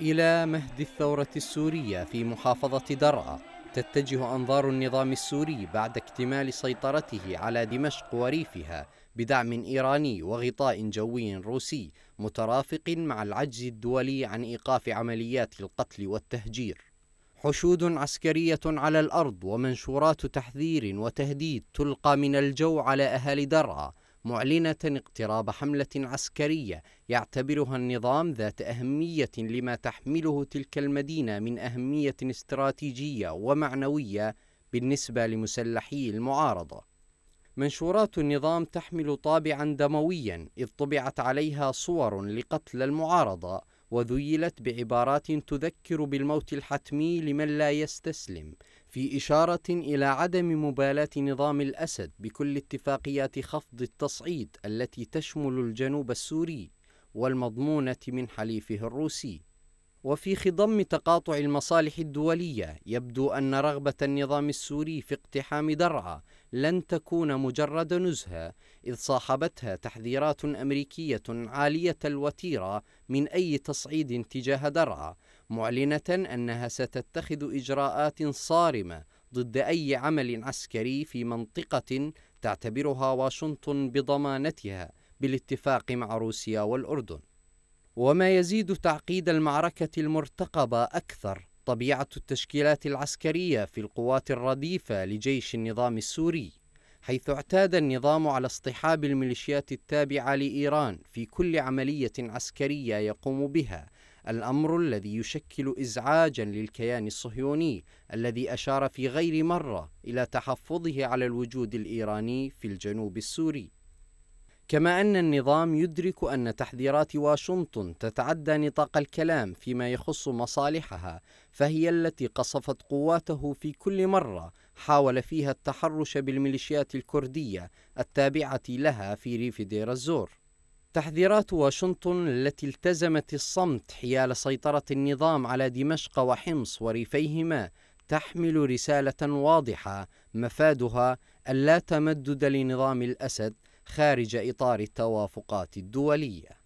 إلى مهد الثورة السورية في محافظة درعا تتجه أنظار النظام السوري بعد اكتمال سيطرته على دمشق وريفها بدعم إيراني وغطاء جوي روسي مترافق مع العجز الدولي عن إيقاف عمليات القتل والتهجير حشود عسكرية على الأرض ومنشورات تحذير وتهديد تلقى من الجو على أهالي درعا معلنة اقتراب حملة عسكرية يعتبرها النظام ذات أهمية لما تحمله تلك المدينة من أهمية استراتيجية ومعنوية بالنسبة لمسلحي المعارضة. منشورات النظام تحمل طابعا دمويا إذ طبعت عليها صور لقتل المعارضة وذيلت بعبارات تذكر بالموت الحتمي لمن لا يستسلم في إشارة إلى عدم مبالاة نظام الأسد بكل اتفاقيات خفض التصعيد التي تشمل الجنوب السوري والمضمونة من حليفه الروسي. وفي خضم تقاطع المصالح الدولية يبدو أن رغبة النظام السوري في اقتحام درعا لن تكون مجرد نزهة إذ صاحبتها تحذيرات أمريكية عالية الوتيرة من أي تصعيد تجاه درعا معلنة أنها ستتخذ إجراءات صارمة ضد أي عمل عسكري في منطقة تعتبرها واشنطن بضمانتها بالاتفاق مع روسيا والأردن. وما يزيد تعقيد المعركة المرتقبة أكثر طبيعة التشكيلات العسكرية في القوات الرديفة لجيش النظام السوري، حيث اعتاد النظام على اصطحاب الميليشيات التابعة لإيران في كل عملية عسكرية يقوم بها الأمر الذي يشكل إزعاجا للكيان الصهيوني الذي أشار في غير مرة إلى تحفظه على الوجود الإيراني في الجنوب السوري كما أن النظام يدرك أن تحذيرات واشنطن تتعدى نطاق الكلام فيما يخص مصالحها فهي التي قصفت قواته في كل مرة حاول فيها التحرش بالميليشيات الكردية التابعة لها في ريف دير الزور تحذيرات واشنطن التي التزمت الصمت حيال سيطرة النظام على دمشق وحمص وريفيهما تحمل رسالة واضحة مفادها ألا تمدد لنظام الأسد خارج إطار التوافقات الدولية